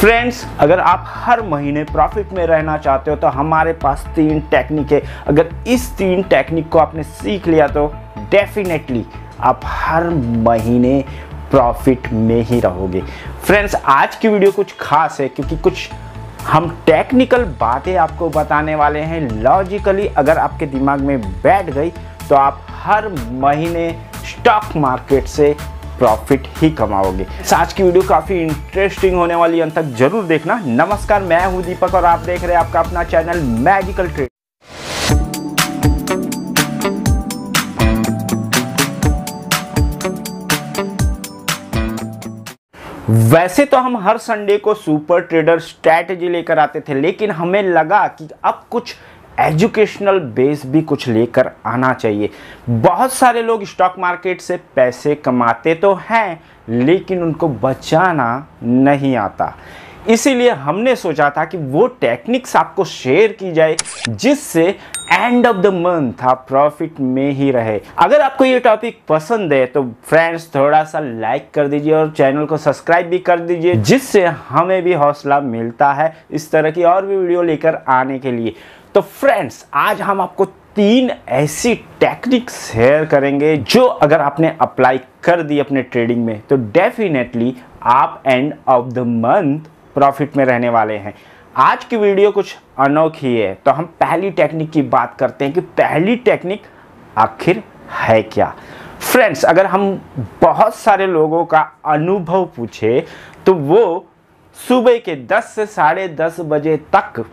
friends अगर आप हर महीने प्रॉफिट में रहना चाहते हो तो हमारे पास तीन टेक्निक है अगर इस तीन टेक्निक को आपने सीख लिया तो डेफिनेटली आप हर महीने प्रॉफिट में ही रहोगे फ्रेंड्स आज की वीडियो कुछ खास है क्योंकि कुछ हम टेक्निकल बातें आपको बताने वाले हैं लॉजिकली अगर आपके दिमाग में बैठ गई तो आप हर महीने स्टॉक मार्केट से प्रॉफिट ही कमाओगे आज की वीडियो काफ़ी इंटरेस्टिंग होने वाली अंत तक जरूर देखना नमस्कार मैं हूं दीपक और आप देख रहे हैं आपका अपना चैनल मैजिकल ट्रेड वैसे तो हम हर संडे को सुपर ट्रेडर स्ट्रैटेजी लेकर आते थे लेकिन हमें लगा कि अब कुछ एजुकेशनल बेस भी कुछ लेकर आना चाहिए बहुत सारे लोग स्टॉक मार्केट से पैसे कमाते तो हैं लेकिन उनको बचाना नहीं आता इसीलिए हमने सोचा था कि वो टेक्निक्स आपको शेयर की जाए जिससे एंड ऑफ द मंथ आप प्रॉफिट में ही रहे अगर आपको ये टॉपिक पसंद है तो फ्रेंड्स थोड़ा सा लाइक कर दीजिए और चैनल को सब्सक्राइब भी कर दीजिए जिससे हमें भी हौसला मिलता है इस तरह की और भी वीडियो लेकर आने के लिए तो फ्रेंड्स आज हम आपको तीन ऐसी टेक्निक शेयर करेंगे जो अगर आपने अप्लाई कर दी अपने ट्रेडिंग में तो डेफिनेटली आप end of the month profit में रहने वाले हैं आज की वीडियो कुछ अनोखी है तो हम पहली टेक्निक की बात करते हैं कि पहली टेक्निक आखिर है क्या फ्रेंड्स अगर हम बहुत सारे लोगों का अनुभव पूछे तो वो सुबह के 10 से साढ़े दस बजे तक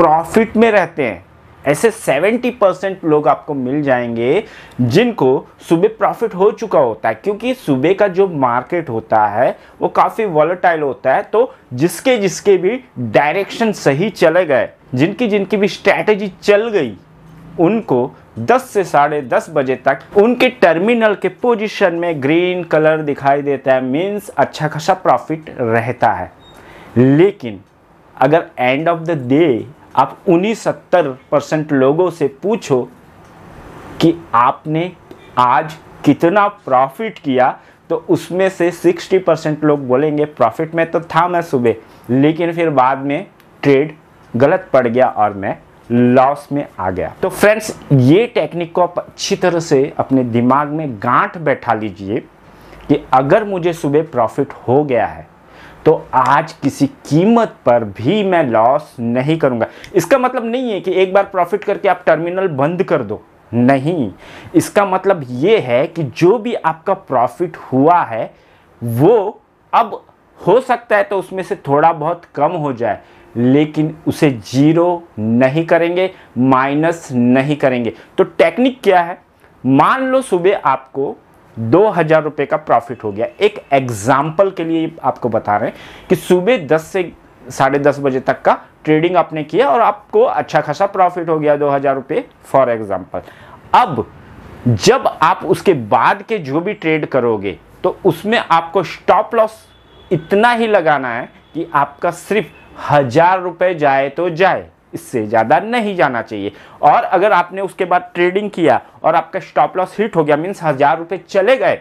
प्रॉफिट में रहते हैं ऐसे 70 परसेंट लोग आपको मिल जाएंगे जिनको सुबह प्रॉफिट हो चुका होता है क्योंकि सुबह का जो मार्केट होता है वो काफ़ी वॉलेटाइल होता है तो जिसके जिसके भी डायरेक्शन सही चले गए जिनकी जिनकी भी स्ट्रैटेजी चल गई उनको 10 से साढ़े दस बजे तक उनके टर्मिनल के पोजीशन में ग्रीन कलर दिखाई देता है मीन्स अच्छा खासा प्रॉफिट रहता है लेकिन अगर एंड ऑफ द डे आप उन्हीं सत्तर परसेंट लोगों से पूछो कि आपने आज कितना प्रॉफिट किया तो उसमें से सिक्सटी परसेंट लोग बोलेंगे प्रॉफिट में तो था मैं सुबह लेकिन फिर बाद में ट्रेड गलत पड़ गया और मैं लॉस में आ गया तो फ्रेंड्स ये टेक्निक को आप अच्छी तरह से अपने दिमाग में गांठ बैठा लीजिए कि अगर मुझे सुबह प्रॉफिट हो गया है तो आज किसी कीमत पर भी मैं लॉस नहीं करूंगा इसका मतलब नहीं है कि एक बार प्रॉफिट करके आप टर्मिनल बंद कर दो नहीं इसका मतलब ये है कि जो भी आपका प्रॉफिट हुआ है वो अब हो सकता है तो उसमें से थोड़ा बहुत कम हो जाए लेकिन उसे जीरो नहीं करेंगे माइनस नहीं करेंगे तो टेक्निक क्या है मान लो सुबह आपको दो हज़ार रुपए का प्रॉफिट हो गया एक एग्जाम्पल के लिए आपको बता रहे हैं कि सुबह दस से साढ़े दस बजे तक का ट्रेडिंग आपने किया और आपको अच्छा खासा प्रॉफिट हो गया दो हज़ार रुपए फॉर एग्जाम्पल अब जब आप उसके बाद के जो भी ट्रेड करोगे तो उसमें आपको स्टॉप लॉस इतना ही लगाना है कि आपका सिर्फ हज़ार रुपए जाए तो जाए इससे ज़्यादा नहीं जाना चाहिए और अगर आपने उसके बाद ट्रेडिंग किया और आपका स्टॉप लॉस हिट हो गया मीन्स हज़ार रुपये चले गए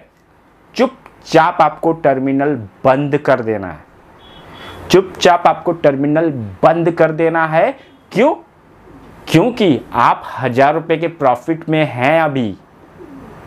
चुपचाप आपको टर्मिनल बंद कर देना है चुपचाप आपको टर्मिनल बंद कर देना है क्यों क्योंकि आप हज़ार रुपए के प्रॉफिट में हैं अभी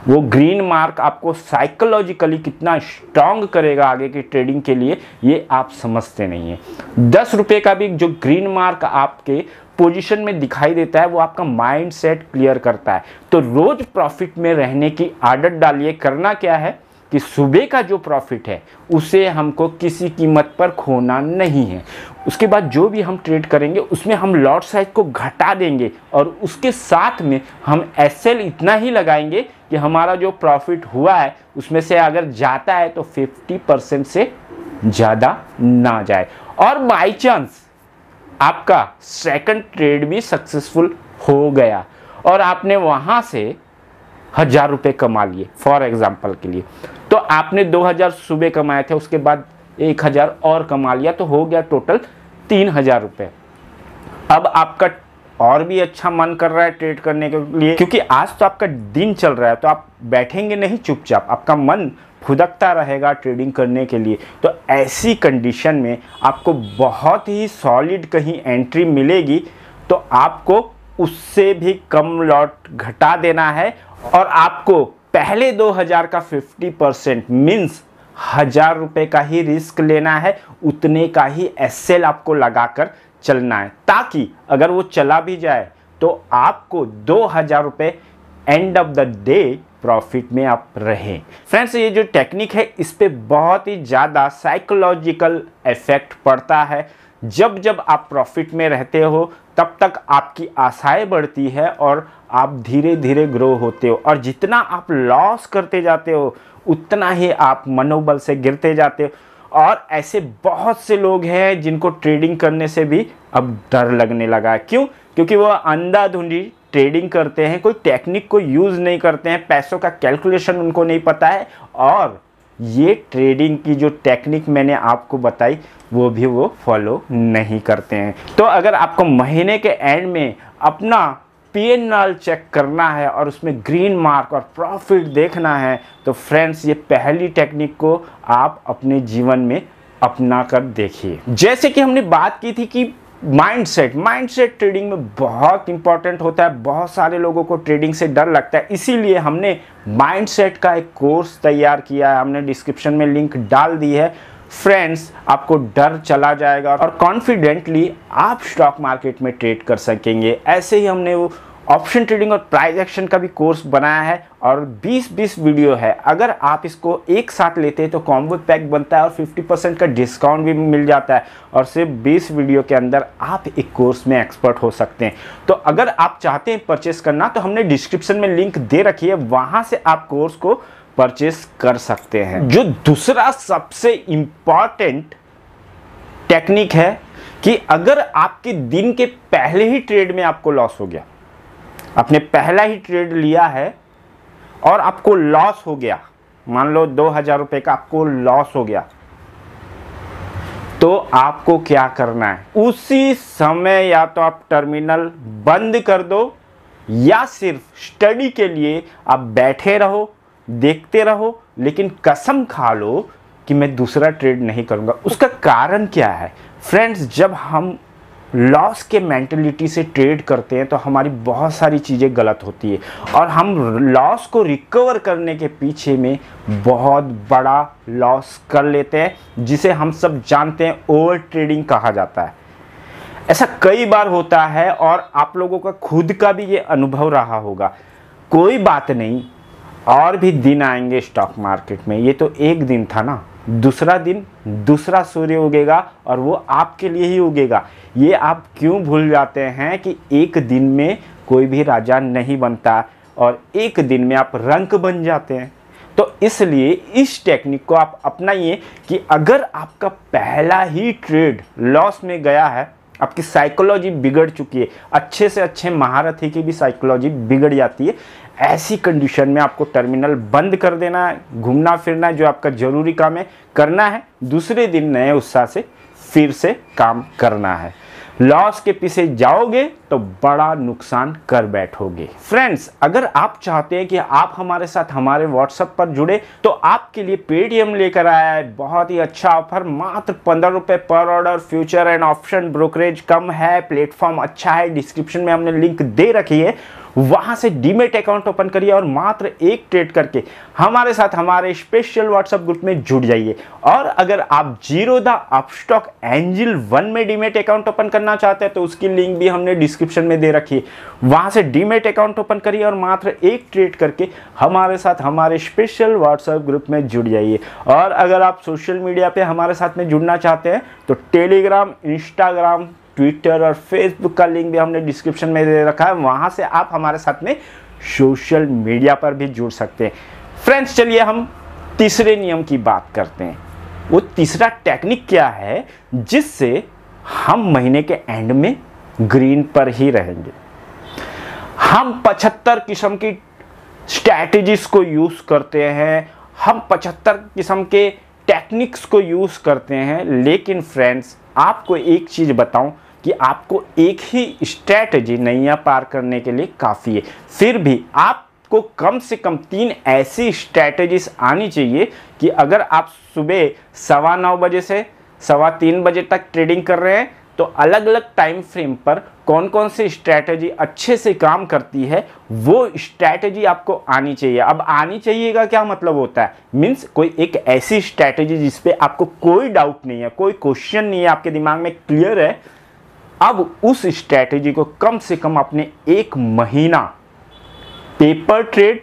वो ग्रीन मार्क आपको साइकोलॉजिकली कितना स्ट्रांग करेगा आगे की ट्रेडिंग के लिए ये आप समझते नहीं है दस रुपये का भी जो ग्रीन मार्क आपके पोजीशन में दिखाई देता है वो आपका माइंड सेट क्लियर करता है तो रोज प्रॉफिट में रहने की आदत डालिए करना क्या है कि सुबह का जो प्रॉफिट है उसे हमको किसी कीमत पर खोना नहीं है उसके बाद जो भी हम ट्रेड करेंगे उसमें हम लॉट साइज को घटा देंगे और उसके साथ में हम एस इतना ही लगाएंगे कि हमारा जो प्रॉफिट हुआ है उसमें से अगर जाता है तो 50 परसेंट से ज़्यादा ना जाए और बाई चांस आपका सेकंड ट्रेड भी सक्सेसफुल हो गया और आपने वहाँ से हज़ार रुपये कमा लिए फॉर एग्ज़ाम्पल के लिए तो आपने दो हज़ार सुबह कमाए थे उसके बाद एक हज़ार और कमा लिया तो हो गया टोटल तीन हज़ार रुपये अब आपका और भी अच्छा मन कर रहा है ट्रेड करने के लिए क्योंकि आज तो आपका दिन चल रहा है तो आप बैठेंगे नहीं चुपचाप आपका मन फुदकता रहेगा ट्रेडिंग करने के लिए तो ऐसी कंडीशन में आपको बहुत ही सॉलिड कहीं एंट्री मिलेगी तो आपको उससे भी कम लॉट घटा देना है और आपको पहले 2000 का 50 परसेंट मीन्स हजार रुपए का ही रिस्क लेना है उतने का ही एस आपको लगाकर चलना है ताकि अगर वो चला भी जाए तो आपको दो हजार रुपये end of the day profit में आप रहें फ्रेंड्स ये जो टेक्निक है इस पर बहुत ही ज़्यादा साइकोलॉजिकल इफेक्ट पड़ता है जब जब आप प्रॉफिट में रहते हो तब तक आपकी आशाएं बढ़ती है और आप धीरे धीरे ग्रो होते हो और जितना आप लॉस करते जाते हो उतना ही आप मनोबल से गिरते जाते हो और ऐसे बहुत से लोग हैं जिनको ट्रेडिंग करने से भी अब डर लगने लगा है क्यों क्योंकि वह अंधाधुंधी ट्रेडिंग करते हैं कोई टेक्निक को यूज़ नहीं करते हैं पैसों का कैलकुलेशन उनको नहीं पता है और ये ट्रेडिंग की जो टेक्निक मैंने आपको बताई वो भी वो फॉलो नहीं करते हैं तो अगर आपको महीने के एंड में अपना पी एन चेक करना है और उसमें ग्रीन मार्क और प्रॉफिट देखना है तो फ्रेंड्स ये पहली टेक्निक को आप अपने जीवन में अपना कर देखिए जैसे कि हमने बात की थी कि माइंडसेट माइंडसेट ट्रेडिंग में बहुत इंपॉर्टेंट होता है बहुत सारे लोगों को ट्रेडिंग से डर लगता है इसीलिए हमने माइंडसेट का एक कोर्स तैयार किया है हमने डिस्क्रिप्शन में लिंक डाल दी है फ्रेंड्स आपको डर चला जाएगा और कॉन्फिडेंटली आप स्टॉक मार्केट में ट्रेड कर सकेंगे ऐसे ही हमने वो ऑप्शन ट्रेडिंग और प्राइस एक्शन का भी कोर्स बनाया है और 20-20 वीडियो है अगर आप इसको एक साथ लेते हैं तो कॉम्बो पैक बनता है और 50% का डिस्काउंट भी मिल जाता है और सिर्फ 20 वीडियो के अंदर आप एक कोर्स में एक्सपर्ट हो सकते हैं तो अगर आप चाहते हैं परचेस करना तो हमने डिस्क्रिप्शन में लिंक दे रखी है वहाँ से आप कोर्स को परचेस कर सकते हैं जो दूसरा सबसे इम्पॉर्टेंट टेक्निक है कि अगर आपके दिन के पहले ही ट्रेड में आपको लॉस हो गया आपने पहला ही ट्रेड लिया है और आपको लॉस हो गया मान लो दो हजार रुपए का आपको लॉस हो गया तो आपको क्या करना है उसी समय या तो आप टर्मिनल बंद कर दो या सिर्फ स्टडी के लिए आप बैठे रहो देखते रहो लेकिन कसम खा लो कि मैं दूसरा ट्रेड नहीं करूंगा उसका कारण क्या है फ्रेंड्स जब हम लॉस के मैंटलिटी से ट्रेड करते हैं तो हमारी बहुत सारी चीज़ें गलत होती है और हम लॉस को रिकवर करने के पीछे में बहुत बड़ा लॉस कर लेते हैं जिसे हम सब जानते हैं ओवर ट्रेडिंग कहा जाता है ऐसा कई बार होता है और आप लोगों का खुद का भी ये अनुभव रहा होगा कोई बात नहीं और भी दिन आएंगे स्टॉक मार्केट में ये तो एक दिन था ना दूसरा दिन दूसरा सूर्य उगेगा और वो आपके लिए ही उगेगा ये आप क्यों भूल जाते हैं कि एक दिन में कोई भी राजा नहीं बनता और एक दिन में आप रंक बन जाते हैं तो इसलिए इस टेक्निक को आप अपनाइए कि अगर आपका पहला ही ट्रेड लॉस में गया है आपकी साइकोलॉजी बिगड़ चुकी है अच्छे से अच्छे महारथी की भी साइकोलॉजी बिगड़ जाती है ऐसी कंडीशन में आपको टर्मिनल बंद कर देना है घूमना फिरना है जो आपका ज़रूरी काम है करना है दूसरे दिन नए उत्साह से फिर से काम करना है लॉस के पीछे जाओगे तो बड़ा नुकसान कर बैठोगे फ्रेंड्स अगर आप चाहते हैं कि आप हमारे साथ हमारे व्हाट्सएप पर जुड़े तो आपके लिए पेटीएम लेकर आया है बहुत ही अच्छा ऑफर मात्र पंद्रह रुपये पर order future and option brokerage कम है प्लेटफॉर्म अच्छा है डिस्क्रिप्शन में हमने लिंक दे रखी है वहां से डीमेट अकाउंट ओपन करिए और मात्र एक ट्रेड करके हमारे साथ हमारे स्पेशल व्हाट्सएप ग्रुप में जुड़ जाइए और अगर आप जीरो द अपस्टॉक एंजिल वन में डीमेट अकाउंट ओपन करना चाहते हैं तो उसकी लिंक भी हमने डिस्क्रिप्शन में दे रखी है वहां से डीमेट अकाउंट ओपन करिए और मात्र एक ट्रेड करके हमारे साथ हमारे स्पेशल व्हाट्सएप ग्रुप में जुड़ जाइए और अगर आप सोशल मीडिया पर हमारे साथ में जुड़ना चाहते हैं तो टेलीग्राम इंस्टाग्राम ट्विटर और फेसबुक का लिंक भी हमने डिस्क्रिप्शन में दे रखा है वहाँ से आप हमारे साथ में सोशल मीडिया पर भी जुड़ सकते हैं फ्रेंड्स चलिए हम तीसरे नियम की बात करते हैं वो तीसरा टेक्निक क्या है जिससे हम महीने के एंड में ग्रीन पर ही रहेंगे हम 75 किस्म की स्ट्रैटेजीज को यूज़ करते हैं हम 75 किस्म के टेक्निक्स को यूज़ करते हैं लेकिन फ्रेंड्स आपको एक चीज़ बताऊं कि आपको एक ही स्ट्रैटेजी नैया पार करने के लिए काफ़ी है फिर भी आप को कम से कम तीन ऐसी स्ट्रैटेजीज आनी चाहिए कि अगर आप सुबह सवा नौ बजे से सवा तीन बजे तक ट्रेडिंग कर रहे हैं तो अलग अलग टाइम फ्रेम पर कौन कौन सी स्ट्रैटेजी अच्छे से काम करती है वो स्ट्रैटेजी आपको आनी चाहिए अब आनी चाहिए का क्या मतलब होता है मीन्स कोई एक ऐसी स्ट्रैटेजी जिसपे आपको कोई डाउट नहीं है कोई क्वेश्चन नहीं है आपके दिमाग में क्लियर है अब उस स्ट्रैटेजी को कम से कम आपने एक महीना पेपर ट्रेड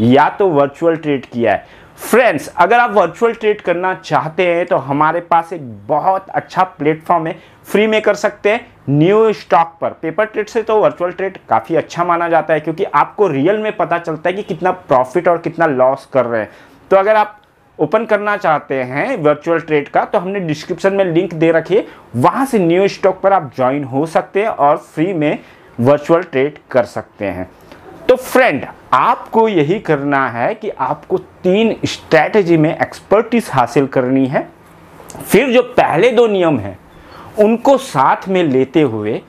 या तो वर्चुअल ट्रेड किया है फ्रेंड्स अगर आप वर्चुअल ट्रेड करना चाहते हैं तो हमारे पास एक बहुत अच्छा प्लेटफॉर्म है फ्री में कर सकते हैं न्यू स्टॉक पर पेपर ट्रेड से तो वर्चुअल ट्रेड काफ़ी अच्छा माना जाता है क्योंकि आपको रियल में पता चलता है कि कितना प्रॉफिट और कितना लॉस कर रहे हैं तो अगर आप ओपन करना चाहते हैं वर्चुअल ट्रेड का तो हमने डिस्क्रिप्शन में लिंक दे रखी है वहां से न्यू स्टॉक पर आप ज्वाइन हो सकते हैं और फ्री में वर्चुअल ट्रेड कर सकते हैं तो फ्रेंड आपको यही करना है कि आपको तीन स्ट्रेटजी में एक्सपर्टीज हासिल करनी है फिर जो पहले दो नियम हैं उनको साथ में लेते हुए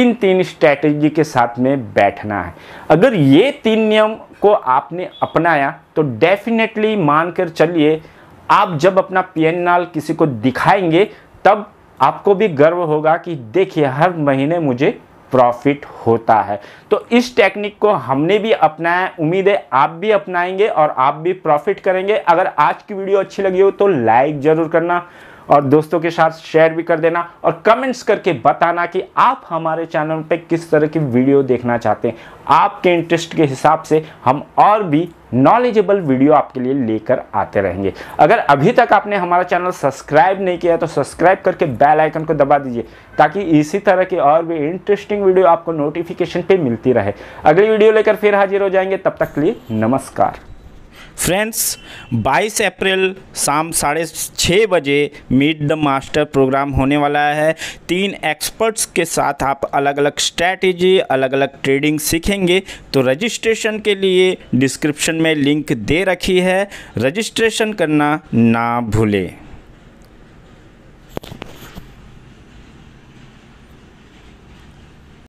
इन तीन स्ट्रैटेजी के साथ में बैठना है अगर ये तीन नियम को आपने अपनाया तो डेफिनेटली मानकर चलिए आप जब अपना नाल किसी को दिखाएंगे तब आपको भी गर्व होगा कि देखिए हर महीने मुझे प्रॉफिट होता है तो इस टेक्निक को हमने भी अपनाया उम्मीद है आप भी अपनाएंगे और आप भी प्रॉफिट करेंगे अगर आज की वीडियो अच्छी लगी हो तो लाइक ज़रूर करना और दोस्तों के साथ शेयर भी कर देना और कमेंट्स करके बताना कि आप हमारे चैनल पे किस तरह की वीडियो देखना चाहते हैं आपके इंटरेस्ट के हिसाब से हम और भी नॉलेजेबल वीडियो आपके लिए लेकर आते रहेंगे अगर अभी तक आपने हमारा चैनल सब्सक्राइब नहीं किया तो सब्सक्राइब करके बेल आइकन को दबा दीजिए ताकि इसी तरह की और भी इंटरेस्टिंग वीडियो आपको नोटिफिकेशन पे मिलती रहे अगली वीडियो लेकर फिर हाजिर हो जाएंगे तब तक के लिए नमस्कार फ्रेंड्स 22 अप्रैल शाम साढ़े छः बजे मीट द मास्टर प्रोग्राम होने वाला है तीन एक्सपर्ट्स के साथ आप अलग अलग स्ट्रैटेजी अलग अलग ट्रेडिंग सीखेंगे तो रजिस्ट्रेशन के लिए डिस्क्रिप्शन में लिंक दे रखी है रजिस्ट्रेशन करना ना भूलें